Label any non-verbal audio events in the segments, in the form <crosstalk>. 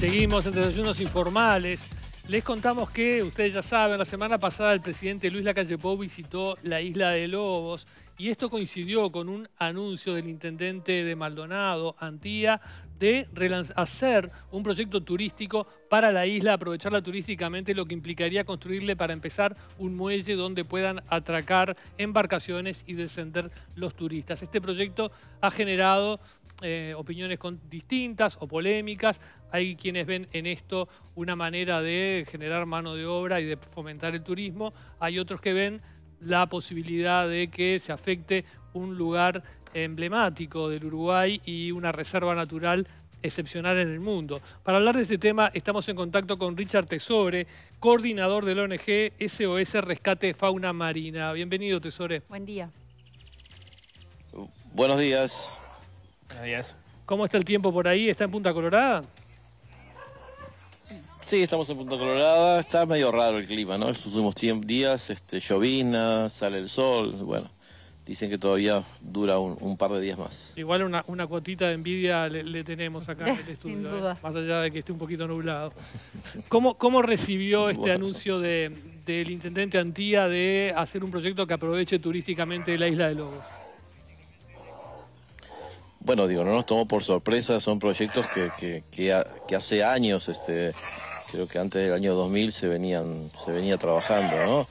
Seguimos en desayunos informales. Les contamos que, ustedes ya saben, la semana pasada el presidente Luis Lacalle Pou visitó la isla de Lobos y esto coincidió con un anuncio del intendente de Maldonado, Antía, de hacer un proyecto turístico para la isla, aprovecharla turísticamente, lo que implicaría construirle para empezar un muelle donde puedan atracar embarcaciones y descender los turistas. Este proyecto ha generado eh, opiniones distintas o polémicas. Hay quienes ven en esto una manera de generar mano de obra y de fomentar el turismo. Hay otros que ven la posibilidad de que se afecte un lugar emblemático del Uruguay y una reserva natural excepcional en el mundo. Para hablar de este tema estamos en contacto con Richard Tesore, coordinador de la ONG SOS Rescate Fauna Marina. Bienvenido, Tesore. Buen día. Buenos días. ¿Cómo está el tiempo por ahí? ¿Está en Punta Colorada? Sí, estamos en Punta Colorada. Está medio raro el clima, ¿no? Estos últimos días este, llovina, sale el sol, bueno. Dicen que todavía dura un, par de días más. Igual una, cuotita de envidia le, tenemos acá en el <laughs> estudio, Sin ¿eh? duda. más allá de que esté un poquito nublado. ¿Cómo, recibió este anuncio del intendente Antía de hacer un proyecto que aproveche turísticamente la isla de Lobos? bueno, digo, no nos tomó por sorpresa, son proyectos que, que, hace años, este, creo que antes del año 2000 se venían, se venía trabajando, ¿no?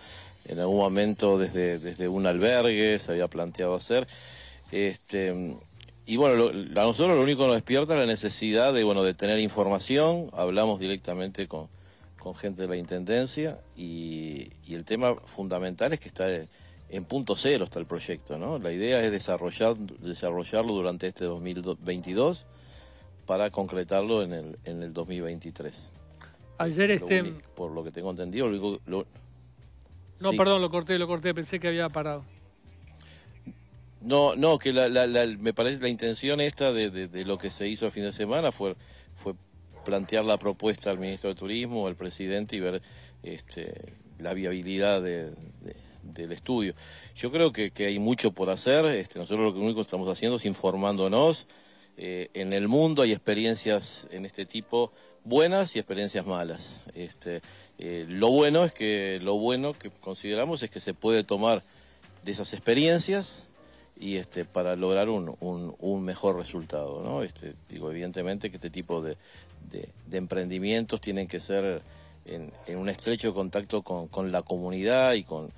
En algún momento desde, desde un albergue se había planteado hacer. Este, y bueno, a nosotros lo único que nos despierta es la necesidad de, bueno, de tener información, hablamos directamente con, gente de la Intendencia y, y el tema fundamental es que está en punto cero está el proyecto, ¿no? La idea es desarrollar, desarrollarlo durante este 2022 para concretarlo en el, en el 2023. Ayer este... por lo que tengo entendido, lo No, perdón, lo corté, lo corté, pensé que había parado. No, no, que me parece la intención esta de, de, lo que se hizo a fin de semana fue, fue plantear la propuesta al ministro de Turismo, al presidente y ver este, la viabilidad de del estudio. Yo creo que, que hay mucho por hacer, este, nosotros lo único que estamos haciendo es informándonos. Eh, en el mundo hay experiencias en este tipo buenas y experiencias malas. Este, eh, lo bueno es que lo bueno que consideramos es que se puede tomar de esas experiencias y este para lograr un, un, un mejor resultado, ¿no? Este, digo evidentemente que este tipo de, de, de emprendimientos tienen que ser en, en, un estrecho contacto con, con la comunidad y con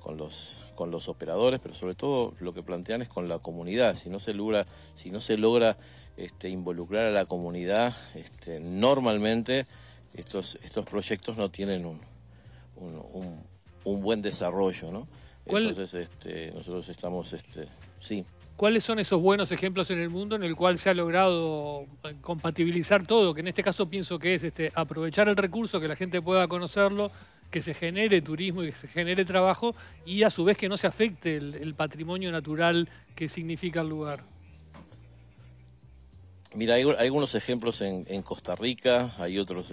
con, los, con los operadores, pero sobre todo lo que plantean es con la comunidad. Si no se logra, si no se logra este, involucrar a la comunidad, este, normalmente estos, estos proyectos no tienen un, un, buen desarrollo, ¿no? Entonces este, nosotros estamos, este, sí. ¿Cuáles son esos buenos ejemplos en el mundo en el cual se ha logrado eh, compatibilizar todo? Que en este caso pienso que es este, aprovechar el recurso, que la gente pueda conocerlo, que se genere turismo y que se genere trabajo y a su vez que no se afecte el, patrimonio natural que significa el lugar. Mira, hay, algunos ejemplos en, Costa Rica, hay otros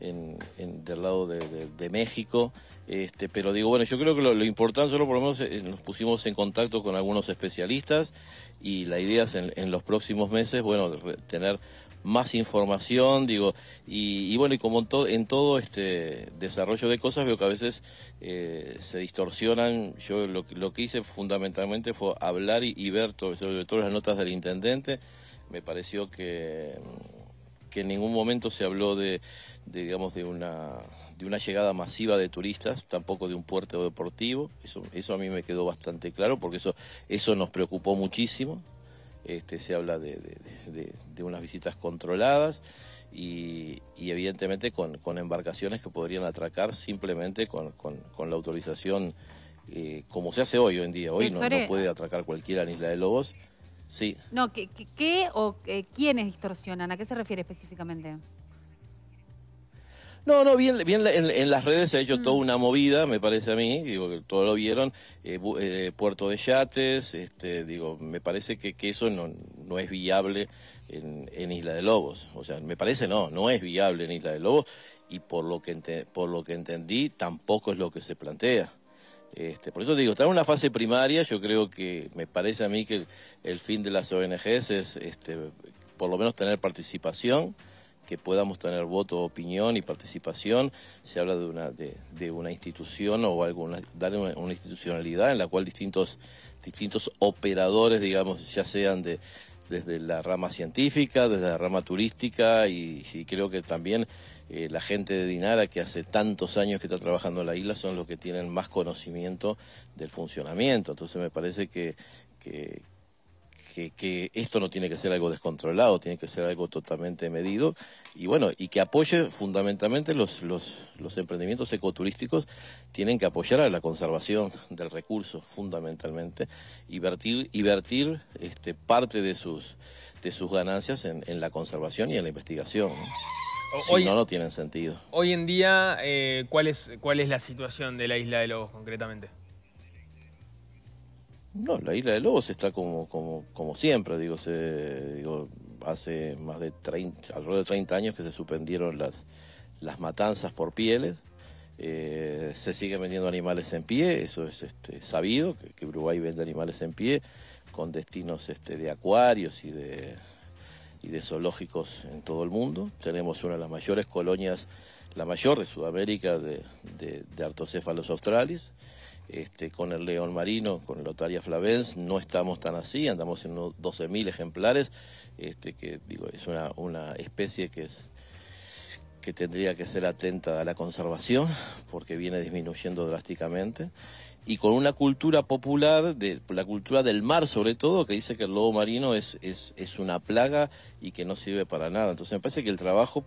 en, del lado de, México, este, pero digo, bueno, yo creo que lo, importante, solo por lo menos eh, nos pusimos en contacto con algunos especialistas y la idea es en, los próximos meses, bueno, tener más información, digo, y, bueno, y como en, todo este desarrollo de cosas veo que a veces eh, se distorsionan, yo lo, que hice fundamentalmente fue hablar y, ver todo, sobre todas las notas del intendente, me pareció que, que en ningún momento se habló de, digamos, de una, de una llegada masiva de turistas, tampoco de un puerto deportivo, eso, eso a mí me quedó bastante claro porque eso, eso nos preocupó muchísimo, este, se habla de, de, unas visitas controladas y, evidentemente con, embarcaciones que podrían atracar simplemente con, con, la autorización eh, como se hace hoy, hoy en día. Hoy no, puede ah. atracar cualquiera en Isla de Lobos. Sí. No, ¿qué, qué, o eh, quiénes distorsionan? ¿A qué se refiere específicamente? No, no, bien, bien en, las redes se ha hecho toda mm. una movida, me parece a mí, digo que todos lo vieron, eh, eh, puerto de yates, este, digo, me parece que, eso no, es viable en, Isla de Lobos, o sea, me parece no, no es viable en Isla de Lobos y por lo que, por lo que entendí tampoco es lo que se plantea. Este, por eso digo, está en una fase primaria, yo creo que me parece a mí que el, el fin de las ONGs es este, por lo menos tener participación que podamos tener voto, opinión y participación. Se habla de una, de, una institución o alguna, darle una, institucionalidad en la cual distintos, distintos operadores, digamos, ya sean de desde la rama científica, desde la rama turística y, creo que también eh, la gente de Dinara que hace tantos años que está trabajando en la isla son los que tienen más conocimiento del funcionamiento. Entonces me parece que, que esto no tiene que ser algo descontrolado, tiene que ser algo totalmente medido y bueno, y que apoye fundamentalmente los, los, emprendimientos ecoturísticos, tienen que apoyar a la conservación del recurso fundamentalmente y vertir, y vertir este, parte de sus, de sus ganancias en, la conservación y en la investigación. Si no, no tienen sentido. Hoy en día, eh, ¿cuál, es, ¿cuál es la situación de la isla de Lobos concretamente? No, la isla de Lobos está como, como, como siempre, digo, se, digo, hace más de 30, alrededor de 30 años que se suspendieron las, las matanzas por pieles. Eh, se siguen vendiendo animales en pie, eso es este, sabido, que, Uruguay vende animales en pie con destinos este, de acuarios y de, zoológicos en todo el mundo. Tenemos una de las mayores colonias, la mayor de Sudamérica de, de, de australis. Este, con el león marino, con el Otaria flavens, no estamos tan así, andamos en unos 12.000 ejemplares, este, que digo, es una, especie que es que tendría que ser atenta a la conservación, porque viene disminuyendo drásticamente, y con una cultura popular, de, la cultura del mar sobre todo, que dice que el lobo marino es, es, es una plaga y que no sirve para nada. Entonces me parece que el trabajo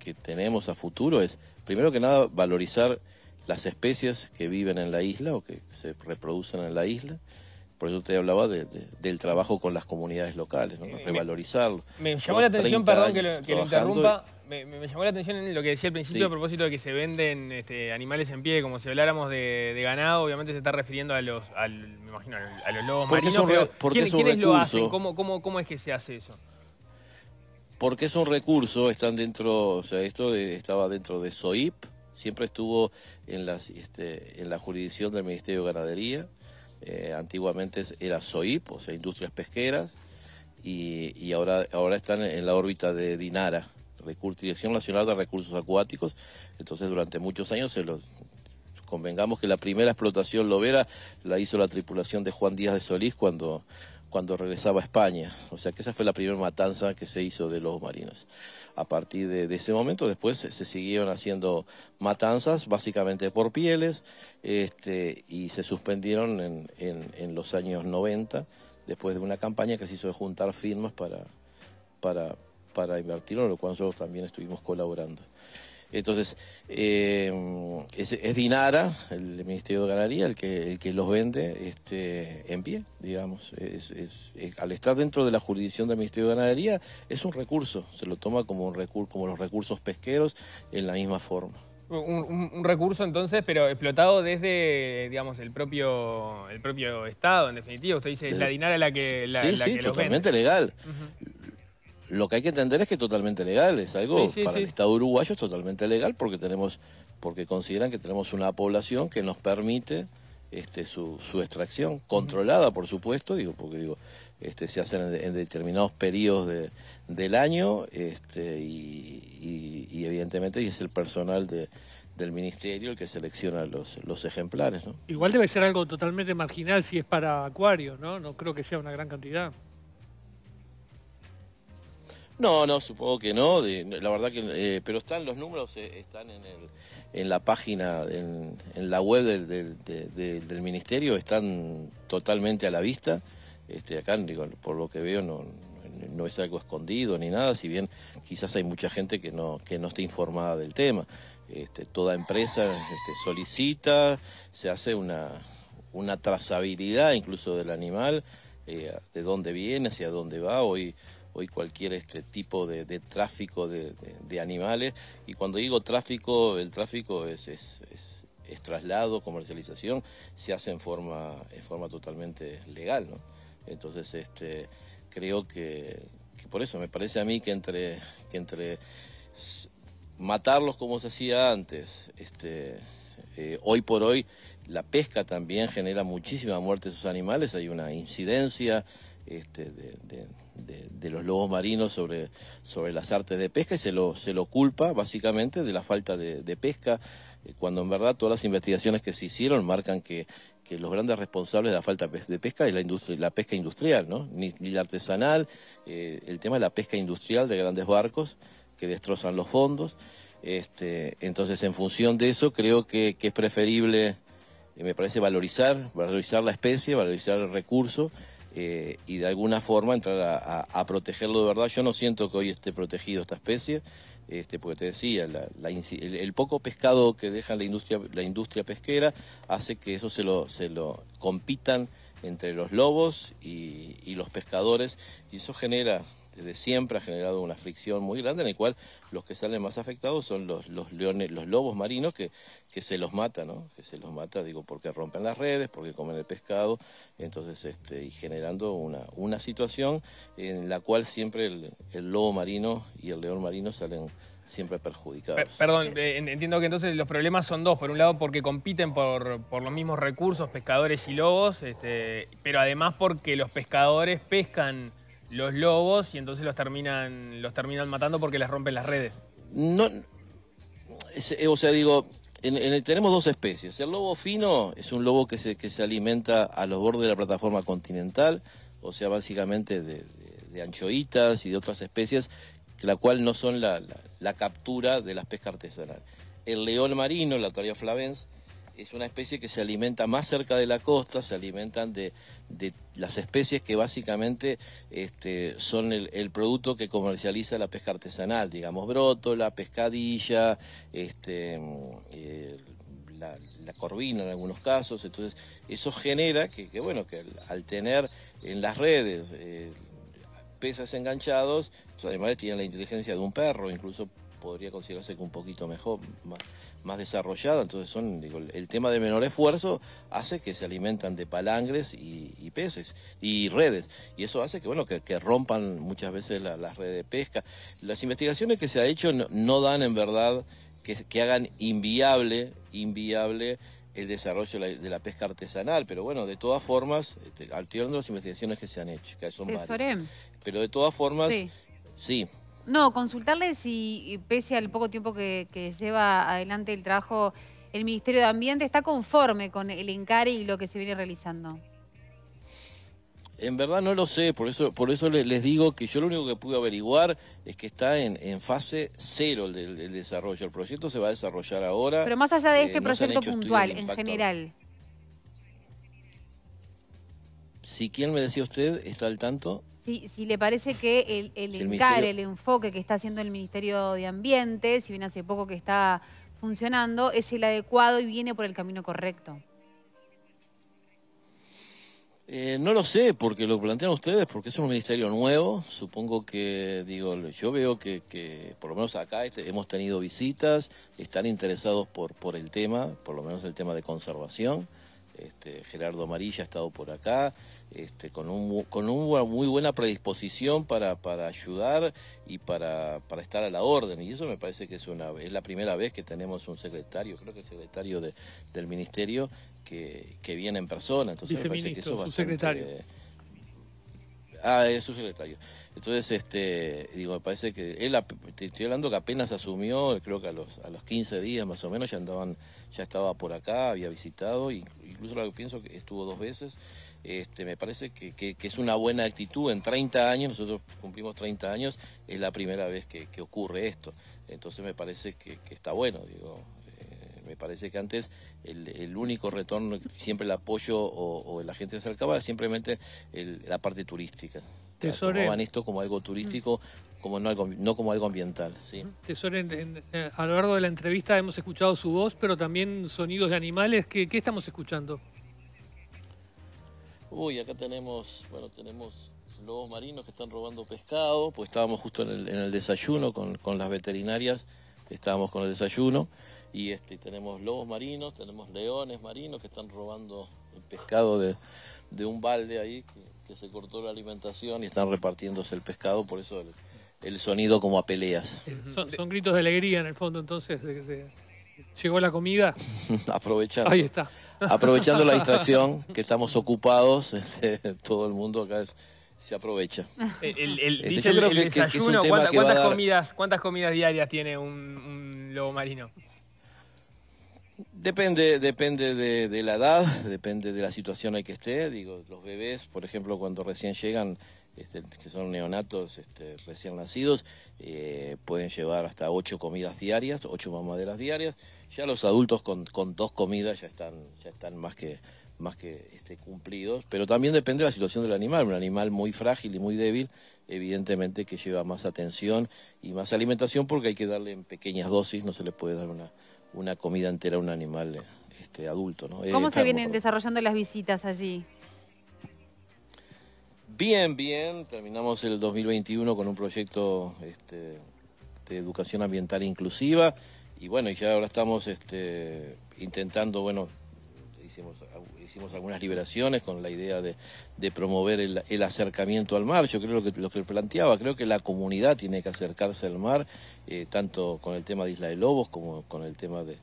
que tenemos a futuro es, primero que nada, valorizar las especies que viven en la isla o que se reproducen en la isla. Por eso te hablaba del trabajo con las comunidades locales, revalorizarlo. Me, llamó la atención, perdón que lo, interrumpa, me, llamó la atención en lo que decía al principio a propósito de que se venden este, animales en pie, como si habláramos de, ganado, obviamente se está refiriendo a los, al, me imagino, a los lobos marinos. pero ¿Quiénes lo hacen? ¿Cómo, es que se hace eso? Porque es un recurso, están dentro, o sea, esto estaba dentro de SOIP, siempre estuvo en, las, este, en la jurisdicción del Ministerio de Ganadería, eh, antiguamente era SOIP, o sea, Industrias Pesqueras, y, ahora, ahora están en la órbita de Dinara, Dirección Nacional de Recursos Acuáticos. Entonces, durante muchos años se los convengamos que la primera explotación lobera la hizo la tripulación de Juan Díaz de Solís cuando cuando regresaba a España. O sea que esa fue la primera matanza que se hizo de los marinos. A partir de, ese momento, después se, siguieron haciendo matanzas, básicamente por pieles, este, y se suspendieron en, los años 90, después de una campaña que se hizo de juntar firmas para, para, para invertirlo, lo cual nosotros también estuvimos colaborando. Entonces, eh, es, Dinara, el Ministerio de Ganadería, el que, los vende este, en pie, digamos. al estar dentro de la jurisdicción del Ministerio de Ganadería, es un recurso, se lo toma como, un como los recursos pesqueros en la misma forma. Un, recurso entonces, pero explotado desde, digamos, el propio, el propio Estado, en definitiva. Usted dice, es la dinara la que la, totalmente legal lo que hay que entender es que es totalmente legal, es algo para el Estado uruguayo es totalmente legal porque tenemos, porque consideran que tenemos una población que nos permite este, su, extracción, controlada por supuesto, digo, porque digo, este, se hacen en, determinados periodos del año este, y, evidentemente es el personal del ministerio el que selecciona los, los ejemplares. ¿no? Igual debe ser algo totalmente marginal si es para acuario, ¿no? No creo que sea una gran cantidad. No, no, supongo que no. la verdad que, eh, pero están los números, eh, están en, la página, en, la web del, ministerio, están totalmente a la vista. Este, acá, digo, por lo que veo, no, es algo escondido ni nada, si bien quizás hay mucha gente que no, que esté informada del tema. Este, toda empresa este, solicita, se hace una, trazabilidad incluso del animal, eh, de dónde viene, hacia dónde va. Hoy hoy cualquier este tipo de, tráfico de, animales. Y cuando digo tráfico, el tráfico es, es, traslado, comercialización, se hace en forma, en forma totalmente legal. Entonces este, creo que, por eso me parece a mí que entre, que entre matarlos como se hacía antes, este, eh, hoy por hoy la pesca también genera muchísima muerte de esos animales, hay una incidencia este, de, los lobos marinos sobre, sobre las artes de pesca y se lo, se lo culpa básicamente de la falta de, pesca, eh, cuando en verdad todas las investigaciones que se hicieron marcan que, los grandes responsables de la falta de pesca es la, industria, la pesca industrial, ¿no? ni, la artesanal, eh, el tema de la pesca industrial de grandes barcos que destrozan los fondos. Este, entonces, en función de eso, creo que, que es preferible, eh, me parece, valorizar, valorizar la especie, valorizar el recurso eh, y de alguna forma entrar a, protegerlo de verdad. Yo no siento que hoy esté protegido esta especie, este, porque te decía, el, poco pescado que deja la industria, la industria pesquera hace que eso se lo, se lo compitan entre los lobos y, y los pescadores y eso genera desde siempre ha generado una fricción muy grande en el cual los que salen más afectados son los, los leones, los lobos marinos que, que se los mata, ¿no? Que se los mata, digo, porque rompen las redes, porque comen el pescado, entonces, este, y generando una, una situación en la cual siempre el, lobo marino y el león marino salen siempre perjudicados. Perdón, eh, entiendo que entonces los problemas son dos. Por un lado, porque compiten por, por los mismos recursos, pescadores y lobos, este, pero además porque los pescadores pescan los lobos y entonces los terminan, los terminan matando porque les rompen las redes. No, eh, o sea, digo, tenemos dos especies. El lobo fino es un lobo que se, que se alimenta a los bordes de la plataforma continental, o sea, básicamente de, anchoitas y de otras especies, la cual no son la, la, captura de las pesca artesanal El león marino, la tarea flavens, es una especie que se alimenta más cerca de la costa, se alimentan de, las especies que básicamente este, son el, producto que comercializa la pesca artesanal, digamos, brótola, pescadilla, este, mm, eh, la, corvina en algunos casos. Entonces, eso genera que, que bueno, que al, tener en las redes... Eh, pesas enganchados, además tienen la inteligencia de un perro, incluso podría considerarse que un poquito mejor, más, desarrollada. Entonces, son el tema de menor esfuerzo hace que se alimentan de palangres y, peces y redes. Y eso hace que, bueno, que, rompan muchas veces las redes de pesca. Las investigaciones que se ha hecho no, dan en verdad que, hagan inviable, inviable el desarrollo de la, pesca artesanal, pero bueno, de todas formas, este, al de las investigaciones que se han hecho, que son varias. Pero de todas formas, sí no, consultarle si, pese al poco tiempo que, lleva adelante el trabajo, el Ministerio de Ambiente está conforme con el encare y lo que se viene realizando. En verdad no lo sé, por eso, por eso les digo que yo lo único que pude averiguar es que está en, fase cero el, desarrollo. El proyecto se va a desarrollar ahora. Pero más allá de este eh, proyecto puntual, en general. Si ¿quién me decía usted está al tanto si, le parece que el, el el, enfoque que está haciendo el Ministerio de Ambiente, si bien hace poco que está funcionando, es el adecuado y viene por el camino correcto. Eh, no lo sé, porque lo plantean ustedes, porque es un ministerio nuevo. Supongo que, digo, yo veo que, por lo menos acá este, hemos tenido visitas, están interesados por, por el tema, por lo menos el tema de conservación. Este, Gerardo Amarilla ha estado por acá. Este, con, un, con una muy buena predisposición para, para ayudar y para, para, estar a la orden. Y eso me parece que es, una, es la primera vez que tenemos un secretario, creo que el secretario de, del ministerio, que, que, viene en persona. Entonces me parece que eso va secretario. Ah, es su secretario. Entonces, este, digo, me parece que él, estoy hablando que apenas asumió, creo que a los, a los 15 días más o menos ya andaban, ya estaba por acá, había visitado, incluso lo que pienso que estuvo dos veces, este, me parece que, es una buena actitud. En 30 años, nosotros cumplimos 30 años, es la primera vez que, ocurre esto. Entonces me parece que, está bueno, digo. Eh, me parece que antes el, único retorno, siempre el apoyo o, la gente se acercaba, simplemente la parte turística. Tesoro. esto como algo turístico, mm. como no, algo, no como algo ambiental. ¿sí? Mm. Eh, a lo largo de la entrevista hemos escuchado su voz, pero también sonidos de animales. qué estamos escuchando? Uy, acá tenemos, bueno, tenemos lobos marinos que están robando pescado, pues estábamos justo en el, desayuno con, las veterinarias, estábamos con el desayuno, y este, tenemos lobos marinos, tenemos leones marinos que están robando el pescado de, un balde ahí, que, se cortó la alimentación y están repartiéndose el pescado, por eso el, sonido como a peleas. Son, gritos de alegría en el fondo entonces, llegó la comida. <laughs> Aprovechando. Ahí está aprovechando la distracción, que estamos ocupados, <laughs> este, todo el mundo acá se aprovecha. ¿cuántas, comidas, diarias tiene un, un lobo marino? Depende, depende de, la edad, depende de la situación en que esté. Digo, los bebés, por ejemplo, cuando recién llegan, este, que son neonatos este, recién nacidos, eh, pueden llevar hasta ocho comidas diarias, ocho mamaderas diarias. Ya los adultos con, con dos comidas ya están, ya están más que más que este, cumplidos, pero también depende de la situación del animal. Un animal muy frágil y muy débil, evidentemente que lleva más atención y más alimentación porque hay que darle en pequeñas dosis, no se le puede dar una, una comida entera a un animal este, adulto. ¿Cómo se vienen desarrollando las visitas allí? Bien, bien, terminamos el 2021 con un proyecto este, de educación ambiental inclusiva y bueno, ya ahora estamos este, intentando, bueno, hicimos, algunas liberaciones con la idea de, promover el, acercamiento al mar, yo creo lo que, lo que planteaba, creo que la comunidad tiene que acercarse al mar, eh, tanto con el tema de Isla de Lobos como con el tema de,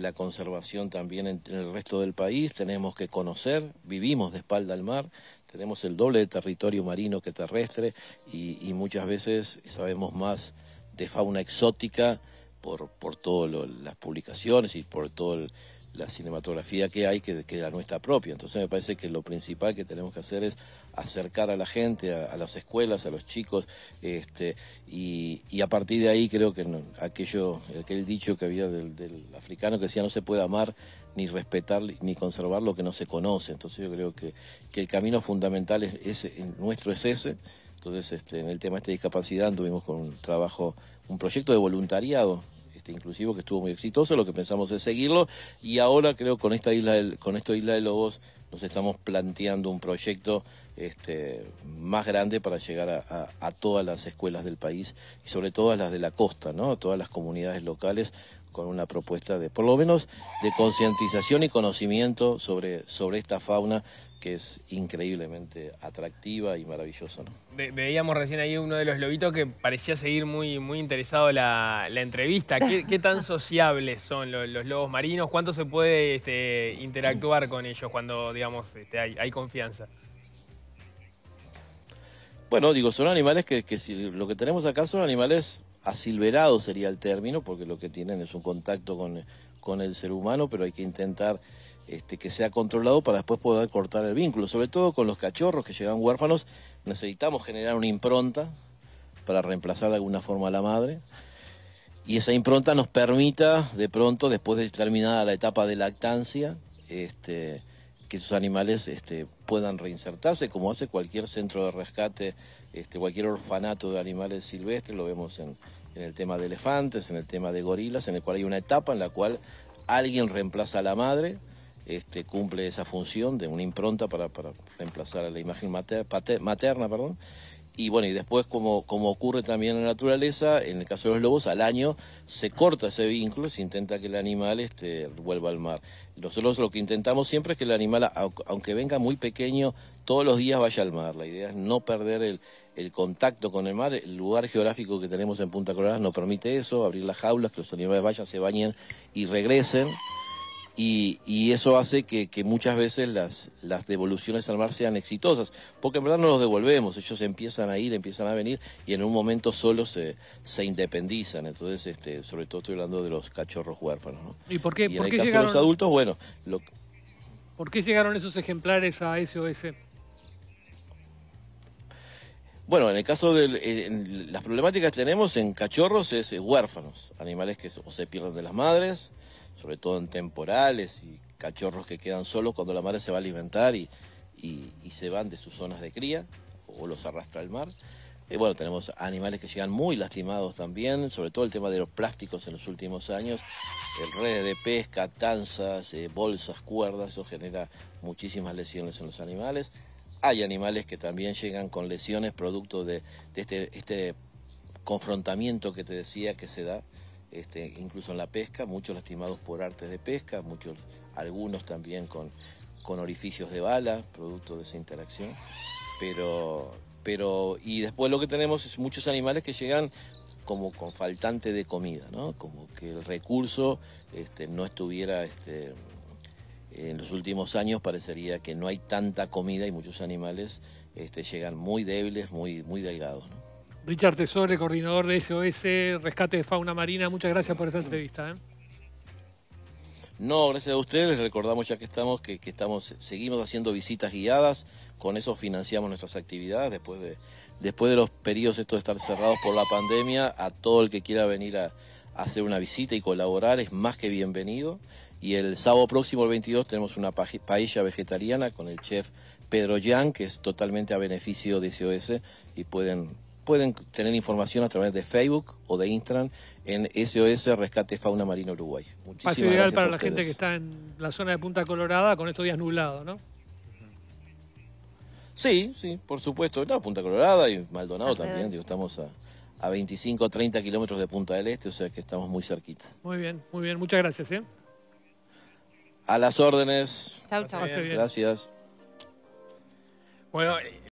la conservación también en, el resto del país. Tenemos que conocer, vivimos de espalda al mar, tenemos el doble de territorio marino que terrestre y, muchas veces sabemos más de fauna exótica por, por todas las publicaciones y por todo el, la cinematografía que hay que, que la nuestra propia. Entonces me parece que lo principal que tenemos que hacer es acercar a la gente, a, las escuelas, a los chicos, este, y, y, a partir de ahí creo que aquello, aquel dicho que había del, africano que decía no se puede amar ni respetar ni conservar lo que no se conoce. Entonces yo creo que, que el camino fundamental es, nuestro es ese. Entonces este, en el tema este de esta discapacidad tuvimos con un trabajo, un proyecto de voluntariado este, inclusivo que estuvo muy exitoso, lo que pensamos es seguirlo y ahora creo con esta isla con Isla de Lobos nos estamos planteando un proyecto este, más grande para llegar a, todas las escuelas del país y sobre todo a las de la costa, ¿no? A todas las comunidades locales con una propuesta de, por lo menos, de concientización y conocimiento sobre, sobre esta fauna que es increíblemente atractiva y maravillosa. veíamos recién ahí uno de los lobitos que parecía seguir muy, muy interesado la, la entrevista. ¿Qué, <laughs> tan sociables son los, lobos marinos? ¿Cuánto se puede este, interactuar con ellos cuando digamos este, hay, confianza? Bueno, digo, son animales que, lo que tenemos acá son animales asilverados sería el término, porque lo que tienen es un contacto con el ser humano, pero hay que intentar este, que sea controlado para después poder cortar el vínculo. Sobre todo con los cachorros que llegan huérfanos, necesitamos generar una impronta para reemplazar de alguna forma a la madre. Y esa impronta nos permita, de pronto, después de terminada la etapa de lactancia, este, que esos animales este, puedan reinsertarse, como hace cualquier centro de rescate, este, cualquier orfanato de animales silvestres, lo vemos en, en el tema de elefantes, en el tema de gorilas, en el cual hay una etapa en la cual alguien reemplaza a la madre este, cumple esa función de una impronta para, reemplazar a la imagen materna, Y bueno, y después, como, ocurre también en la naturaleza, en el caso de los lobos, al año se corta ese vínculo, se intenta que el animal este, vuelva al mar. Nosotros lo que intentamos siempre es que el animal, aunque venga muy pequeño, todos los días vaya al mar. La idea es no perder el, contacto con el mar. El lugar geográfico que tenemos en Punta Colorada no permite eso, abrir las jaulas, que los animales vayan, se bañen y regresen. Y, eso hace que, muchas veces las, las devoluciones al mar sean exitosas, porque en verdad no los devolvemos, ellos empiezan a ir, empiezan a venir y en un momento solo se, se independizan. Entonces, este, sobre todo estoy hablando de los cachorros huérfanos. ¿Y por qué, llegaron... de los adultos, bueno, ¿por qué llegaron esos ejemplares a SOS? Bueno, en el caso de las problemáticas que tenemos en cachorros es huérfanos, animales que o se pierden de las madres sobre todo en temporales y cachorros que quedan solos cuando la madre se va a alimentar y, se van de sus zonas de cría o los arrastra al mar. Eh, bueno, tenemos animales que llegan muy lastimados también, sobre todo el tema de los plásticos en los últimos años, el redes de pesca, tanzas, eh, bolsas, cuerdas, eso genera muchísimas lesiones en los animales. Hay animales que también llegan con lesiones producto de, de este, este confrontamiento que te decía que se da este, incluso en la pesca, muchos lastimados por artes de pesca, muchos, algunos también con, con orificios de bala, producto de esa interacción. Pero, pero, y después lo que tenemos es muchos animales que llegan como con faltante de comida, ¿no? Como que el recurso este, no estuviera este, en los últimos años parecería que no hay tanta comida y muchos animales llegan muy débiles, muy, muy delgados. Richard Tesore, coordinador de SOS Rescate de Fauna Marina, muchas gracias por esta entrevista. ¿eh? No, gracias a ustedes. recordamos ya que estamos, que, estamos, seguimos haciendo visitas guiadas. Con eso financiamos nuestras actividades después de, después de los periodos estos de estar cerrados por la pandemia. A todo el que quiera venir a, hacer una visita y colaborar es más que bienvenido. Y el sábado próximo, el 22, tenemos una paella vegetariana con el chef Pedro Yang, que es totalmente a beneficio de SOS y pueden pueden tener información a través de Facebook o de Instagram en SOS Rescate Fauna Marina Uruguay. Muchísimas Paso ideal para la gente que está en la zona de Punta Colorada con estos días nublados, ¿no? Sí, sí, por supuesto. No, Punta Colorada y Maldonado también. Digo, estamos a, 25 30 kilómetros de Punta del Este, o sea que estamos muy cerquita. Muy bien, muy bien. Muchas gracias. ¿eh? A las órdenes. Chau, chau. Gracias. Bueno,